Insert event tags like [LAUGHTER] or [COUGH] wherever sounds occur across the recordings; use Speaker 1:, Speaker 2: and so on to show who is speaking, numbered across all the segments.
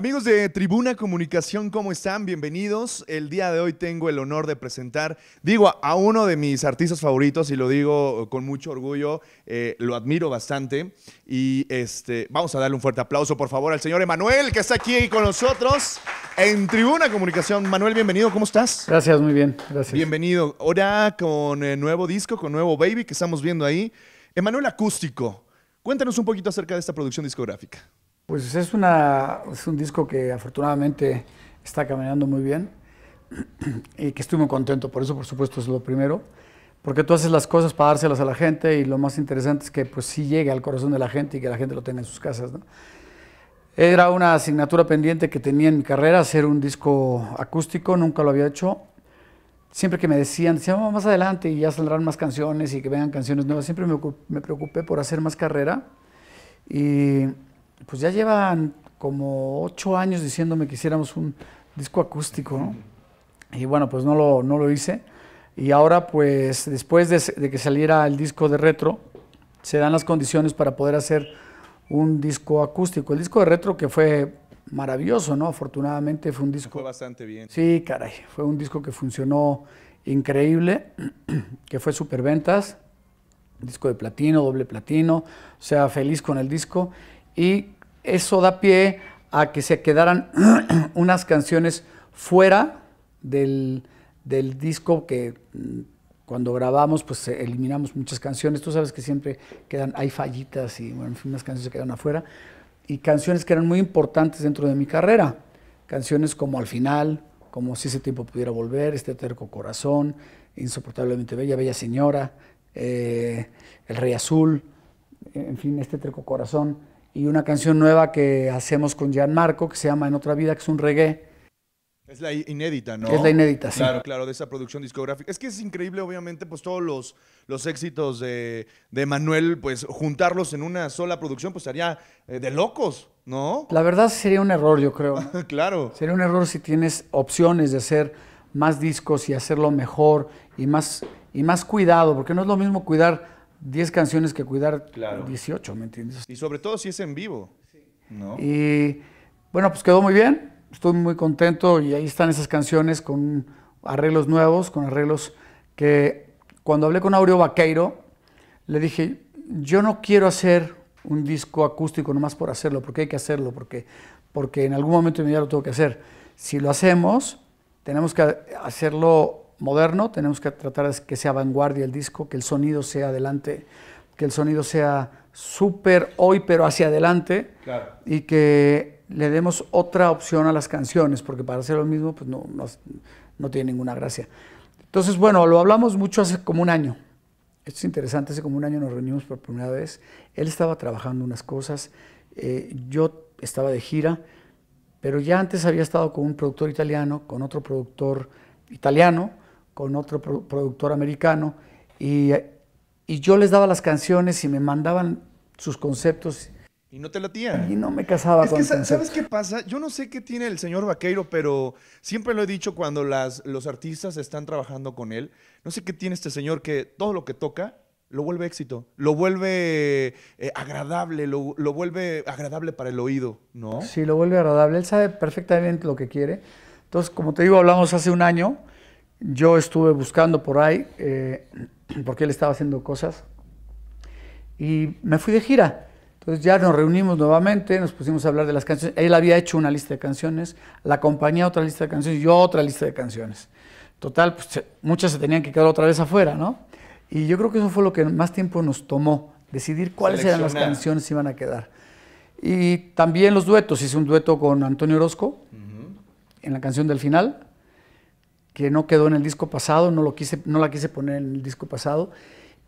Speaker 1: Amigos de Tribuna Comunicación, ¿cómo están? Bienvenidos. El día de hoy tengo el honor de presentar, digo, a uno de mis artistas favoritos y lo digo eh, con mucho orgullo, eh, lo admiro bastante. Y este, vamos a darle un fuerte aplauso, por favor, al señor Emanuel, que está aquí con nosotros en Tribuna Comunicación. Manuel, bienvenido, ¿cómo estás? Gracias, muy bien, gracias. Bienvenido. Ahora con el eh, nuevo disco, con nuevo Baby que estamos viendo ahí. Emanuel Acústico, cuéntanos un poquito acerca de esta producción discográfica.
Speaker 2: Pues es, un disco que afortunadamente está caminando muy bien [CLEARS THROAT] y que estoy muy contento, por eso por supuesto es lo primero, porque tú haces las cosas para dárselas a la gente y lo más interesante es que pues sí llegue al corazón de la gente y que la gente lo tenga en sus casas. Era una asignatura pendiente que tenía en mi carrera, hacer un disco acústico, nunca lo había hecho. Siempre que me decían, decían, más adelante y ya saldrán más canciones y que vengan canciones nuevas, siempre me, me preocupé por hacer más carrera y pues ya llevan como ocho años diciéndome que hiciéramos un disco acústico, ¿no? Y bueno, pues no lo, no lo hice. Y ahora, pues después de, que saliera el disco de retro, se dan las condiciones para poder hacer un disco acústico. El disco de retro que fue maravilloso, ¿no? Afortunadamente fue un disco... Fue bastante bien. Sí, caray. Fue un disco que funcionó increíble, [CLEARS THROAT] que fue ventas disco de platino, doble platino, o sea, feliz con el disco y eso da pie a que se quedaran [CLEARS THROAT] unas canciones fuera del, disco que mm, cuando grabamos, pues eh, eliminamos muchas canciones. Tú sabes que siempre quedan, hay fallitas y, bueno, en fin, unas canciones se quedan afuera. Y canciones que eran muy importantes dentro de mi carrera. Canciones como Al final, como Si ese tiempo pudiera volver, Este terco corazón, Insoportablemente bella, Bella señora, eh, El rey azul, en fin, Este terco corazón y una canción nueva que hacemos con Gian Marco que se llama En otra vida, que es un reggae.
Speaker 1: Es la inédita, ¿no? Es la inédita, sí. Claro, claro, de esa producción discográfica. Es que es increíble, obviamente, pues todos los, los éxitos de, Manuel, pues juntarlos en una sola producción, pues estaría eh, de locos, ¿no?
Speaker 2: La verdad sería un error, yo creo. [LAUGHS] claro. Sería un error si tienes opciones de hacer más discos y hacerlo mejor y más, y más cuidado, porque no es lo mismo cuidar 10 canciones que cuidar, 18, ¿me entiendes?
Speaker 1: Y sobre todo si es en vivo. Sí.
Speaker 2: Y bueno, pues quedó muy bien, estoy muy contento y ahí están esas canciones con arreglos nuevos, con arreglos que cuando hablé con Aureo Vaqueiro, le dije, yo no quiero hacer un disco acústico nomás por hacerlo, porque hay que hacerlo, porque, porque en algún momento de lo tengo que hacer. Si lo hacemos, tenemos que hacerlo moderno, tenemos que tratar de que sea vanguardia el disco, que el sonido sea adelante, que el sonido sea súper hoy, pero hacia adelante, y que le demos otra opción a las canciones, porque para hacer lo mismo, pues no, no, tiene ninguna gracia. Entonces, bueno, lo hablamos mucho hace como un año. Esto es interesante, hace como un año nos reunimos por primera vez. Él estaba trabajando unas cosas, eh, yo estaba de gira, pero ya antes había estado con un productor italiano, con otro productor italiano, con otro productor americano y, y, yo les daba las canciones y me mandaban sus conceptos.
Speaker 1: Y no te latía.
Speaker 2: Y no me casaba con que, ¿Sabes
Speaker 1: qué pasa? Yo no sé qué tiene el señor Vaqueiro, pero siempre lo he dicho cuando las, los artistas están trabajando con él. No sé qué tiene este señor que todo lo que toca lo vuelve éxito, lo vuelve eh, agradable, lo, lo, vuelve agradable para el oído, ¿no? Sí,
Speaker 2: lo vuelve agradable. Él sabe perfectamente lo que quiere. Entonces, como te digo, hablamos hace un año yo estuve buscando por ahí, eh, [CLEARS THROAT] porque él estaba haciendo cosas, y me fui de gira. Entonces ya nos reunimos nuevamente, nos pusimos a hablar de las canciones. Él había hecho una lista de canciones, la compañía otra lista de canciones, yo otra lista de canciones. Total, pues muchas se tenían que quedar otra vez afuera, ¿no? Y yo creo que eso fue lo que más tiempo nos tomó, decidir cuáles eran las canciones que iban a quedar. Y también los duetos, hice un dueto con Antonio Orozco en la canción del final que no quedó en el disco pasado, no, lo quise, no la quise poner en el disco pasado.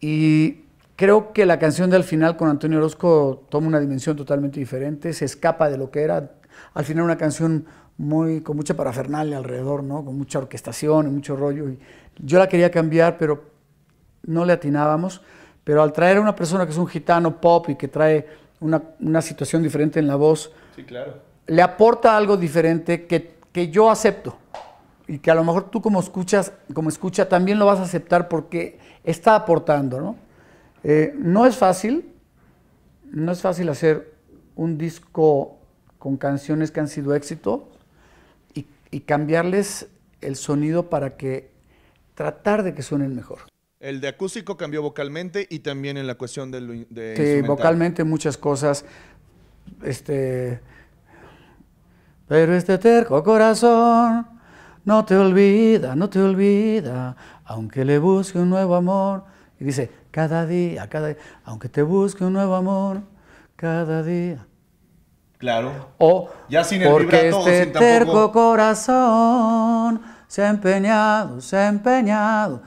Speaker 2: Y creo que la canción del final con Antonio Orozco toma una dimensión totalmente diferente, se escapa de lo que era. Al final una canción muy, con mucha parafernalia alrededor, ¿no? con mucha orquestación y mucho rollo. Y yo la quería cambiar, pero no le atinábamos. Pero al traer a una persona que es un gitano pop y que trae una, situación diferente en la voz, le aporta algo diferente que, que yo acepto y que a lo mejor tú como escuchas, como escucha, también lo vas a aceptar porque está aportando, ¿no? Eh, no es fácil, no es fácil hacer un disco con canciones que han sido éxito y, cambiarles el sonido para que tratar de que suenen mejor.
Speaker 1: El de acústico cambió vocalmente y también en la cuestión del de Sí, vocalmente
Speaker 2: muchas cosas. Este. Pero este terco corazón no te olvida, no te olvida, aunque le busque un nuevo amor. Y dice, cada día, cada día, aunque te busque un nuevo amor, cada día.
Speaker 1: Claro. O ya sin el porque este terco
Speaker 2: corazón se ha empeñado, se ha empeñado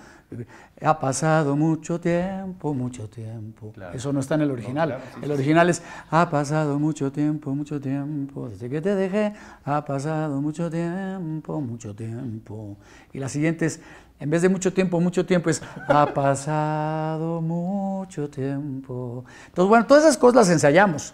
Speaker 2: ha pasado mucho tiempo, mucho tiempo. Eso no está en el original. el original es, ha pasado mucho tiempo, mucho tiempo. Desde que te dejé, ha pasado mucho tiempo, mucho tiempo. Y la siguiente es, en vez de mucho tiempo, mucho tiempo, es, ha pasado mucho tiempo. Entonces, bueno, todas esas cosas las ensayamos.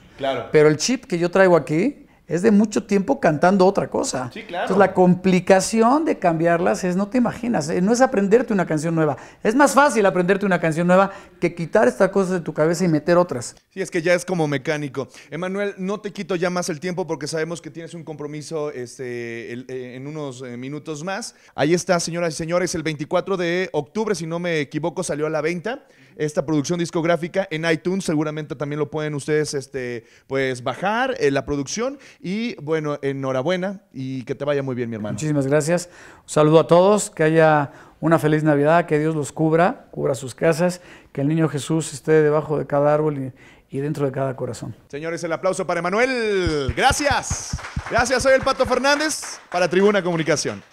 Speaker 2: Pero el chip que yo traigo aquí es de mucho tiempo cantando otra cosa. Sí, claro. Entonces la complicación de cambiarlas es, no te imaginas, eh, no es aprenderte una canción nueva. Es más fácil aprenderte una canción nueva que quitar esta cosa de tu cabeza y meter otras.
Speaker 1: Sí, es que ya es como mecánico. Emanuel, no te quito ya más el tiempo porque sabemos que tienes un compromiso este, eh, en unos eh, minutos más. Ahí está, señoras y señores, el 24 de octubre, si no me equivoco, salió a la venta esta producción discográfica en iTunes. Seguramente también lo pueden ustedes este, pues, bajar, eh, la producción. Y bueno, enhorabuena y que
Speaker 2: te vaya muy bien, mi hermano. Muchísimas gracias. Un saludo a todos, que haya una feliz Navidad, que Dios los cubra, cubra sus casas, que el niño Jesús esté debajo de cada árbol y, y dentro de cada corazón.
Speaker 1: Señores, el aplauso para Emanuel. Gracias. Gracias, soy el Pato Fernández para Tribuna Comunicación.